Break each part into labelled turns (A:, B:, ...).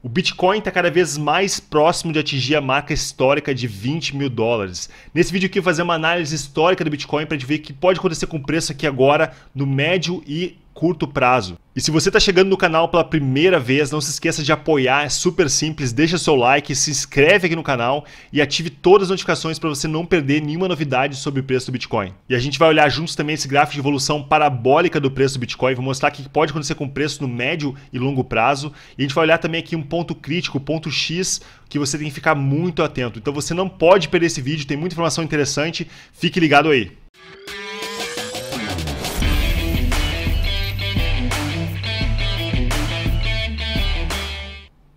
A: O Bitcoin está cada vez mais próximo de atingir a marca histórica de 20 mil dólares. Nesse vídeo aqui, eu vou fazer uma análise histórica do Bitcoin para a gente ver o que pode acontecer com o preço aqui agora, no médio e curto prazo. E se você está chegando no canal pela primeira vez, não se esqueça de apoiar, é super simples, deixa seu like, se inscreve aqui no canal e ative todas as notificações para você não perder nenhuma novidade sobre o preço do Bitcoin. E a gente vai olhar juntos também esse gráfico de evolução parabólica do preço do Bitcoin, vou mostrar o que pode acontecer com o preço no médio e longo prazo. E a gente vai olhar também aqui um ponto crítico, ponto X, que você tem que ficar muito atento. Então você não pode perder esse vídeo, tem muita informação interessante, fique ligado aí.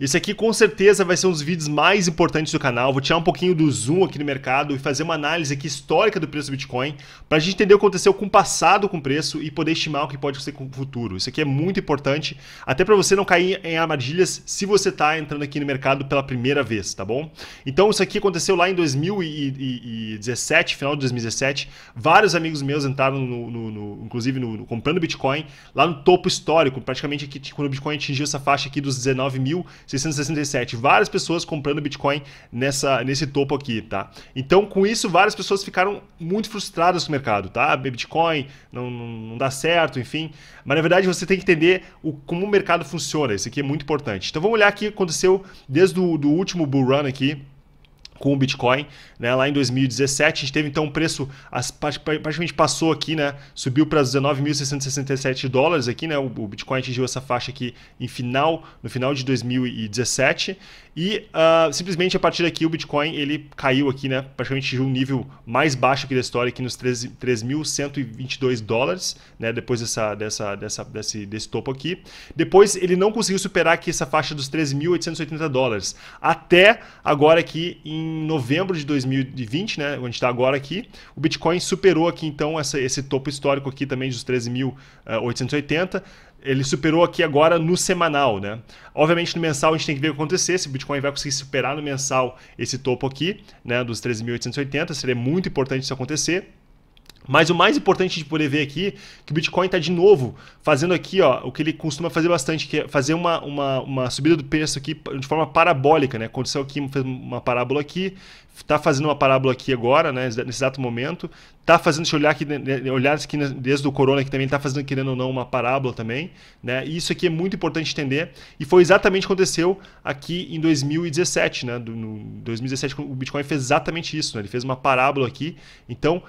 A: Esse aqui com certeza vai ser um dos vídeos mais importantes do canal. Vou tirar um pouquinho do zoom aqui no mercado e fazer uma análise aqui histórica do preço do Bitcoin para a gente entender o que aconteceu com o passado com o preço e poder estimar o que pode acontecer com o futuro. Isso aqui é muito importante, até para você não cair em armadilhas se você está entrando aqui no mercado pela primeira vez, tá bom? Então isso aqui aconteceu lá em 2017, final de 2017. Vários amigos meus entraram, no, no, no inclusive, no, no, comprando Bitcoin lá no topo histórico, praticamente aqui quando o Bitcoin atingiu essa faixa aqui dos 19 mil. 667. Várias pessoas comprando Bitcoin nessa, nesse topo aqui, tá? Então, com isso, várias pessoas ficaram muito frustradas com o mercado, tá? Ah, Bitcoin não, não dá certo, enfim. Mas, na verdade, você tem que entender o, como o mercado funciona. Isso aqui é muito importante. Então, vamos olhar aqui o que aconteceu desde o do último bull run aqui, com o Bitcoin, né? Lá em 2017 a gente teve então um preço praticamente passou aqui, né? Subiu para 19.667 dólares aqui, né? O Bitcoin atingiu essa faixa aqui em final, no final de 2017 e uh, simplesmente a partir daqui o Bitcoin ele caiu aqui, né? Praticamente um nível mais baixo aqui da história, aqui nos 3.122 dólares, né? Depois dessa, dessa, dessa, desse, desse topo aqui. Depois ele não conseguiu superar aqui essa faixa dos 3.880 dólares. Até agora aqui em novembro de 2020, né? Onde está agora aqui, o Bitcoin superou aqui então essa, esse topo histórico aqui também dos 3.880 ele superou aqui agora no semanal, né? Obviamente no mensal a gente tem que ver o que acontecer, se o Bitcoin vai conseguir superar no mensal esse topo aqui, né, dos 13.880, seria muito importante isso acontecer. Mas o mais importante de poder ver aqui que o Bitcoin está de novo fazendo aqui ó, o que ele costuma fazer bastante, que é fazer uma, uma, uma subida do preço aqui de forma parabólica. Né? Aconteceu aqui, fez uma parábola aqui, está fazendo uma parábola aqui agora, né, nesse exato momento. Está fazendo, deixa eu olhar aqui, né, né, olhar aqui desde o Corona, que também está fazendo, querendo ou não, uma parábola também. Né? E isso aqui é muito importante entender. E foi exatamente o que aconteceu aqui em 2017. Né? Do, no 2017, o Bitcoin fez exatamente isso. Né? Ele fez uma parábola aqui. Então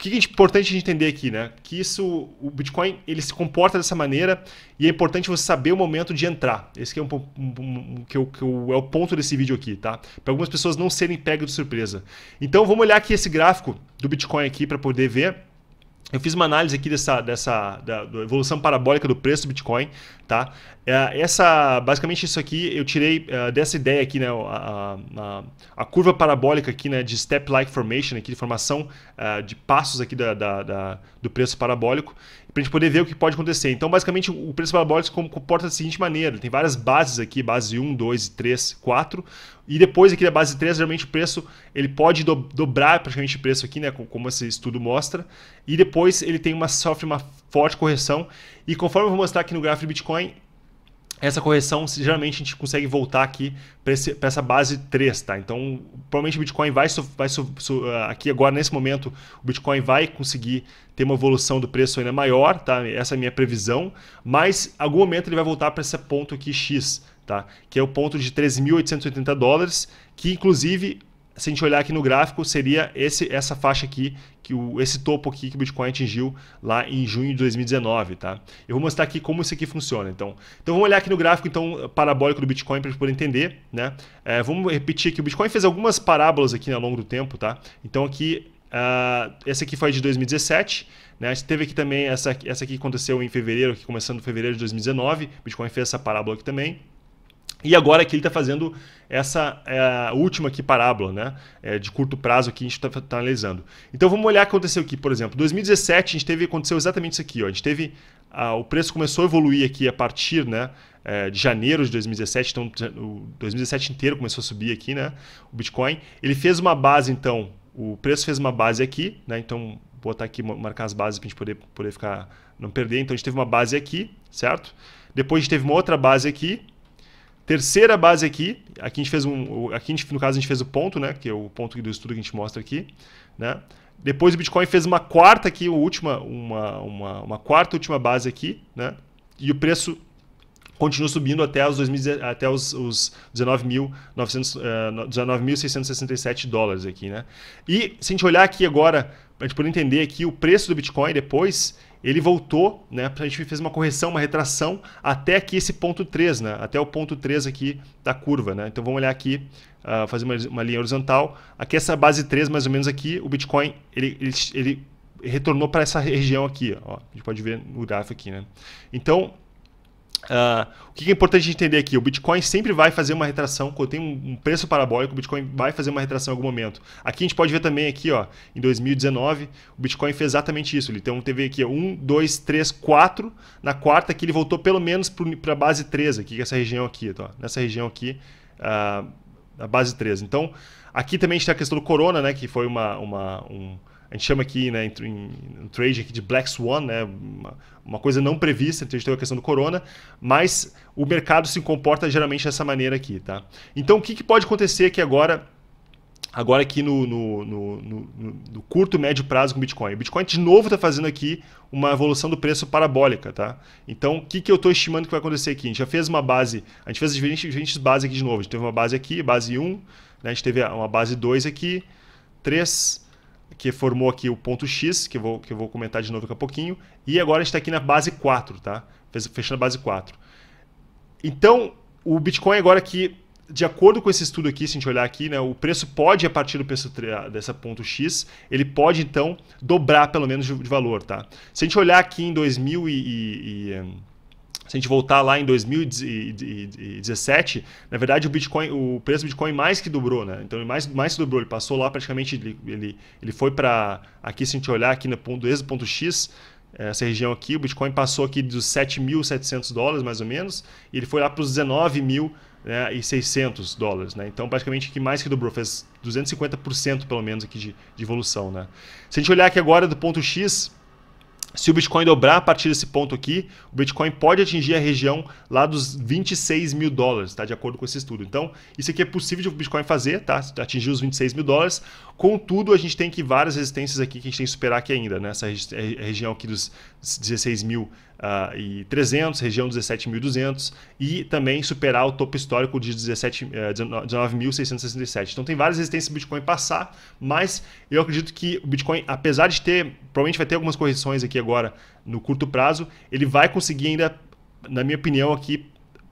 A: que é importante a gente entender aqui, né? Que isso, o Bitcoin, ele se comporta dessa maneira e é importante você saber o momento de entrar. Esse é, um, um, um que, que é o ponto desse vídeo aqui, tá? Para algumas pessoas não serem pegas de surpresa. Então, vamos olhar aqui esse gráfico do Bitcoin aqui para poder ver. Eu fiz uma análise aqui dessa, dessa da, da, evolução parabólica do preço do Bitcoin, tá? É, essa, basicamente isso aqui eu tirei uh, dessa ideia aqui, né, a, a, a, curva parabólica aqui, né, de step-like formation, aqui de formação uh, de passos aqui da, da, da do preço parabólico, para a gente poder ver o que pode acontecer. Então, basicamente, o preço parabólico se comporta da seguinte maneira, tem várias bases aqui, base 1, 2, 3, 4, e depois aqui da base 3, geralmente o preço ele pode do, dobrar praticamente o preço aqui, né, como esse estudo mostra, e depois ele tem uma, sofre uma forte correção, e conforme eu vou mostrar aqui no gráfico de Bitcoin, essa correção, geralmente a gente consegue voltar aqui para essa base 3, tá? Então, provavelmente o Bitcoin vai, vai ah, aqui agora, nesse momento, o Bitcoin vai conseguir ter uma evolução do preço ainda maior, tá? Essa é a minha previsão, mas em algum momento ele vai voltar para esse ponto aqui X, tá? Que é o ponto de 13.880 dólares, que inclusive se a gente olhar aqui no gráfico, seria esse, essa faixa aqui, que o, esse topo aqui que o Bitcoin atingiu lá em junho de 2019, tá? Eu vou mostrar aqui como isso aqui funciona, então. Então vamos olhar aqui no gráfico então parabólico do Bitcoin para poder entender, né? É, vamos repetir que o Bitcoin fez algumas parábolas aqui né, ao longo do tempo, tá? Então aqui Uh, ah, essa aqui foi de 2017. Né? A gente teve aqui também essa, essa aqui aconteceu em fevereiro, aqui começando em fevereiro de 2019. o Bitcoin fez essa parábola aqui também. E agora aqui ele está fazendo essa é, última aqui parábola, né? É, de curto prazo que a gente está tá analisando. Então vamos olhar o que aconteceu aqui, por exemplo. 2017 a gente teve, aconteceu exatamente isso aqui. Ó. A gente teve. o preço começou a evoluir aqui a partir né, é, de janeiro de 2017. Então, o 2017 inteiro começou a subir aqui, né? O Bitcoin. Ele fez uma base, então. O preço fez uma base aqui, né? Então, botar aqui, marcar as bases para a gente poder, poder ficar, não perder. Então a gente teve uma base aqui, certo? Depois a gente teve uma outra base aqui, Terceira base aqui, aqui a gente fez um, aqui gente, no caso a gente fez o ponto, né, que é o ponto do estudo que a gente mostra aqui, né? Depois o Bitcoin fez uma quarta aqui, última, uma, uma, uma quarta última base aqui, né? E o preço continua subindo até os, 2000, até os, os 19.667 eh, dólares aqui, né? E se a gente olhar aqui agora, para a gente poder entender aqui o preço do Bitcoin depois, ele voltou, né? A gente fez uma correção, uma retração até aqui esse ponto 3, né? Até o ponto 3 aqui da curva, né? Então vamos olhar aqui, uh, fazer uma, uma, linha horizontal. Aqui essa base 3, mais ou menos aqui, o Bitcoin, ele, ele, ele retornou para essa região aqui, ó. A gente pode ver no gráfico aqui, né? Então, Uh, o que é importante a gente entender aqui? O Bitcoin sempre vai fazer uma retração, quando tem um preço parabólico, o Bitcoin vai fazer uma retração em algum momento. Aqui a gente pode ver também aqui, ó, em 2019, o Bitcoin fez exatamente isso. Ele tem um TV aqui, 1, 2, 3, 4. Na quarta que ele voltou pelo menos para a base 3, aqui, que é essa região aqui, tá? nessa região aqui, uh, ah, a base 3. Então, aqui também a gente tem a questão do corona, né, que foi uma, uma um, a gente chama aqui, né, em, em, em trade aqui de Black Swan, né, uma, uma coisa não prevista, então a gente tem a questão do corona, mas o mercado se comporta geralmente dessa maneira aqui, tá? Então o que, que pode acontecer aqui agora, agora aqui no, no, no, no curto e médio prazo com o Bitcoin? O Bitcoin de novo está fazendo aqui uma evolução do preço parabólica, tá? Então o que, que eu estou estimando que vai acontecer aqui? A gente já fez uma base, a gente fez diferentes, diferentes bases aqui de novo, a gente teve uma base aqui, base 1, né, a gente teve uma base 2 aqui, 3 que formou aqui o ponto X, que eu vou, que eu vou comentar de novo daqui a pouquinho. E agora a gente está aqui na base 4, tá? Fechando a base 4. Então, o Bitcoin agora aqui, de acordo com esse estudo aqui, se a gente olhar aqui, né, o preço pode, a partir do preço dessa ponto X, ele pode então dobrar pelo menos de valor, tá? Se a gente olhar aqui em 2000 e, e, e se a gente voltar lá em 2017, na verdade o Bitcoin, o preço do Bitcoin mais que dobrou, né? Então ele mais, mais dobrou, ele passou lá praticamente, ele, ele, ele foi para aqui se a gente olhar aqui no ponto, desde o ponto X, eh, essa região aqui, o Bitcoin passou aqui dos 7.700 dólares mais ou menos, e ele foi lá para os 19.600 né, dólares, né? Então praticamente aqui mais que dobrou, fez 250% pelo menos aqui de, de evolução, né? Se a gente olhar aqui agora do ponto X, se o Bitcoin dobrar a partir desse ponto aqui, o Bitcoin pode atingir a região lá dos 26 mil dólares, tá? De acordo com esse estudo. Então, isso aqui é possível de o Bitcoin fazer, tá? Atingir os 26 mil dólares. Contudo, a gente tem que várias resistências aqui que a gente tem que superar aqui ainda, né? Essa é, é região aqui dos 16 mil uh, e 300, região 17.200 e também superar o topo histórico de 17, uh, 19.667. Então tem várias resistências do Bitcoin passar, mas eu acredito que o Bitcoin, apesar de ter, provavelmente vai ter algumas correções aqui agora no curto prazo, ele vai conseguir ainda, na minha opinião aqui,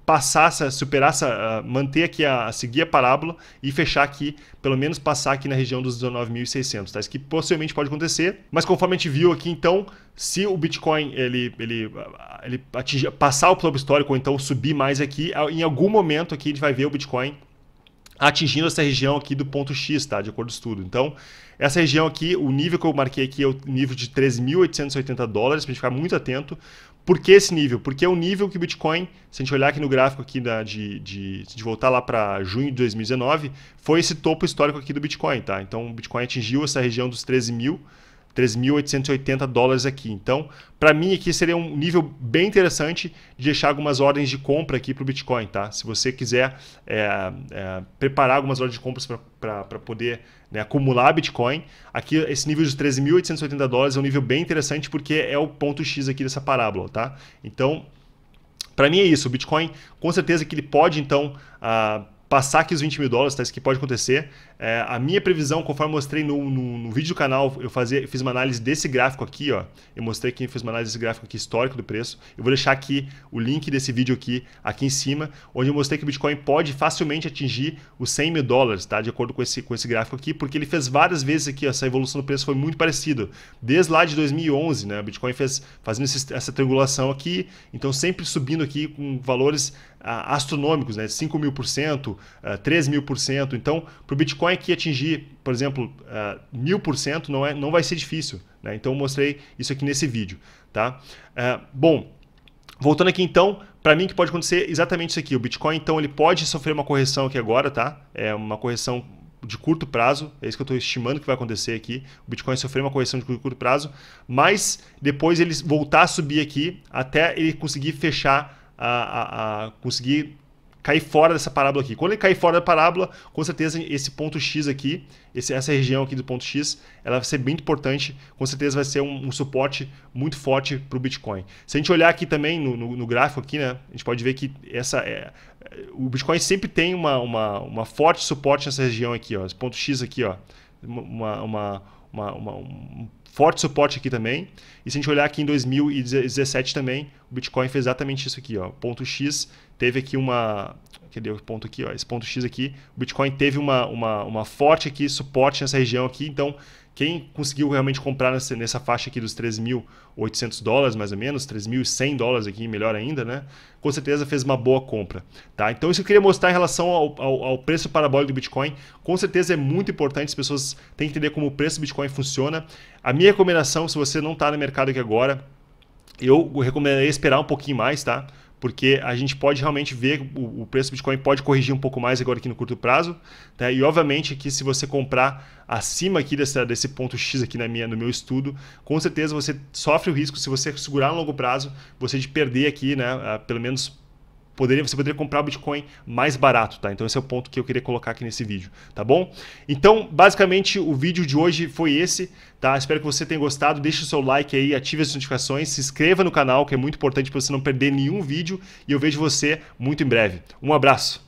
A: passar, essa, superar, essa, ah, manter aqui, a, seguir a parábola e fechar aqui, pelo menos passar aqui na região dos 19.600, tá? Isso que possivelmente pode acontecer, mas conforme a gente viu aqui, então, se o Bitcoin ele, ele, ah, ele atingir, passar o plano histórico ou então subir mais aqui, ah, em algum momento aqui a gente vai ver o Bitcoin atingindo essa região aqui do ponto X, tá? De acordo com tudo. Então, essa região aqui, o nível que eu marquei aqui é o nível de 3.880 dólares, para a gente ficar muito atento. Por que esse nível? Porque é o nível que o Bitcoin, se a gente olhar aqui no gráfico aqui da, de, de, de voltar lá para junho de 2019, foi esse topo histórico aqui do Bitcoin, tá? Então o Bitcoin atingiu essa região dos 13 mil, 3.880 dólares aqui. Então, para mim aqui seria um nível bem interessante de deixar algumas ordens de compra aqui para o Bitcoin, tá? Se você quiser é, é, preparar algumas ordens de compras para poder né, acumular Bitcoin, aqui esse nível de 3.880 dólares é um nível bem interessante porque é o ponto X aqui dessa parábola, tá? Então, para mim é isso. O Bitcoin, com certeza que ele pode então... Uh, passar aqui os 20 mil dólares, tá? Isso que pode acontecer. É, a minha previsão, conforme eu mostrei no, no, no vídeo do canal, eu fazia, eu fiz uma análise desse gráfico aqui, ó. Eu mostrei que eu fiz uma análise desse gráfico aqui histórico do preço. Eu vou deixar aqui o link desse vídeo aqui, aqui em cima, onde eu mostrei que o Bitcoin pode facilmente atingir os 100 mil dólares, tá? De acordo com esse, com esse gráfico aqui, porque ele fez várias vezes aqui, ó, essa evolução do preço foi muito parecida. Desde lá de 2011, né? O Bitcoin fez, fazendo esse, essa triangulação aqui, então sempre subindo aqui com valores ah, astronômicos, né? 5 mil por cento, uh, mil por cento. Então, para o Bitcoin aqui atingir, por exemplo, eh, mil por cento, não, é, não vai ser difícil. Né? Então, eu mostrei isso aqui nesse vídeo. Tá? Uh, bom, voltando aqui então, para mim que pode acontecer exatamente isso aqui. O Bitcoin, então, ele pode sofrer uma correção aqui agora, tá? É uma correção de curto prazo, é isso que eu estou estimando que vai acontecer aqui. O Bitcoin sofreu uma correção de curto prazo, mas depois ele voltar a subir aqui até ele conseguir fechar, a, a, a conseguir cair fora dessa parábola aqui. Quando ele cair fora da parábola, com certeza esse ponto X aqui, esse, essa região aqui do ponto X, ela vai ser muito importante, com certeza vai ser um, um suporte muito forte para o Bitcoin. Se a gente olhar aqui também no, no, no, gráfico aqui, né, a gente pode ver que essa é, o Bitcoin sempre tem uma, uma, uma, forte suporte nessa região aqui, ó, esse ponto X aqui, ó, uma, uma, uma, uma um forte suporte aqui também. E se a gente olhar aqui em 2017 também, o Bitcoin fez exatamente isso aqui, ó. Ponto X teve aqui uma, cadê o ponto aqui, ó? Esse ponto X aqui, o Bitcoin teve uma, uma, uma forte aqui suporte nessa região aqui, então quem conseguiu realmente comprar nessa, nessa faixa aqui dos 3.800 dólares, mais ou menos, 3.100 dólares aqui, melhor ainda, né? Com certeza fez uma boa compra, tá? Então isso que eu queria mostrar em relação ao, ao, ao preço parabólico do Bitcoin. Com certeza é muito importante, as pessoas têm que entender como o preço do Bitcoin funciona. A minha recomendação, se você não está no mercado aqui agora, eu recomendaria esperar um pouquinho mais, tá? porque a gente pode realmente ver o, o preço do Bitcoin pode corrigir um pouco mais agora aqui no curto prazo, tá? e obviamente aqui se você comprar acima aqui dessa, desse ponto X aqui na minha, no meu estudo, com certeza você sofre o risco, se você segurar no longo prazo, você de perder aqui, né, pelo menos poderia, você poderia comprar o Bitcoin mais barato, tá? Então esse é o ponto que eu queria colocar aqui nesse vídeo, tá bom? Então, basicamente, o vídeo de hoje foi esse, tá? Espero que você tenha gostado, deixe o seu like aí, ative as notificações, se inscreva no canal, que é muito importante para você não perder nenhum vídeo, e eu vejo você muito em breve. Um abraço!